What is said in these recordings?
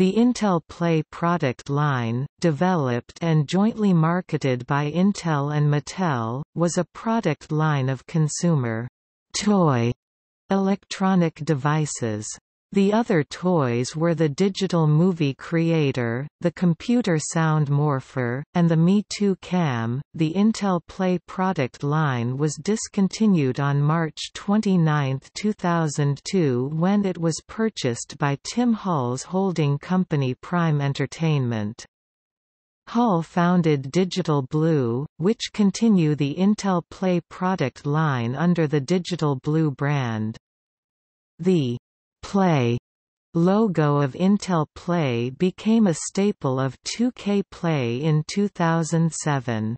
The Intel Play product line, developed and jointly marketed by Intel and Mattel, was a product line of consumer toy electronic devices. The other toys were the digital movie creator, the computer sound morpher, and the Me Too Cam. The Intel Play product line was discontinued on March 29, 2002 when it was purchased by Tim Hall's holding company Prime Entertainment. Hall founded Digital Blue, which continue the Intel Play product line under the Digital Blue brand. The Play logo of Intel Play became a staple of 2K Play in 2007.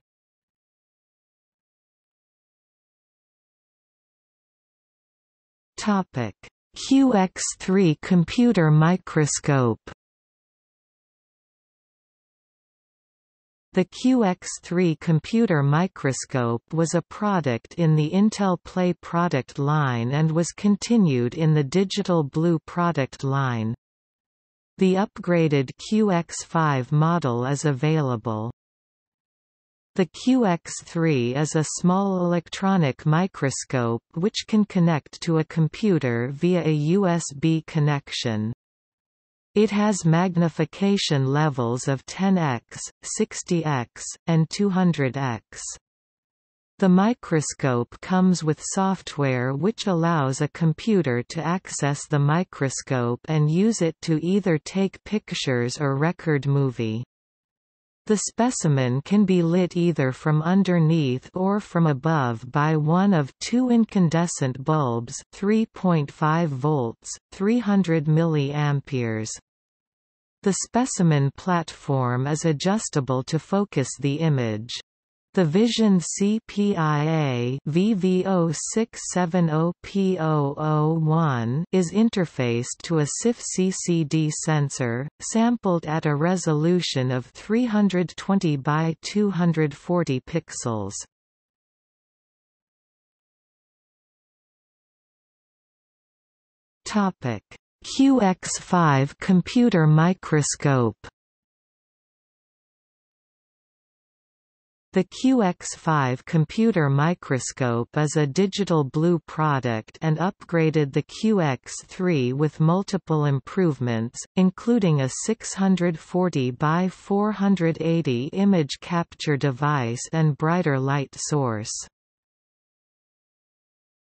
Topic: QX3 computer microscope The QX3 computer microscope was a product in the Intel Play product line and was continued in the Digital Blue product line. The upgraded QX5 model is available. The QX3 is a small electronic microscope which can connect to a computer via a USB connection. It has magnification levels of 10x, 60x, and 200x. The microscope comes with software which allows a computer to access the microscope and use it to either take pictures or record movie. The specimen can be lit either from underneath or from above by one of two incandescent bulbs 3.5 volts, 300 milliamperes. The specimen platform is adjustable to focus the image. The Vision CPIA 670 p one is interfaced to a CIF CCD sensor, sampled at a resolution of 320 by 240 pixels. QX5 computer microscope The QX5 computer microscope is a digital blue product and upgraded the QX3 with multiple improvements, including a 640 by 480 image capture device and brighter light source.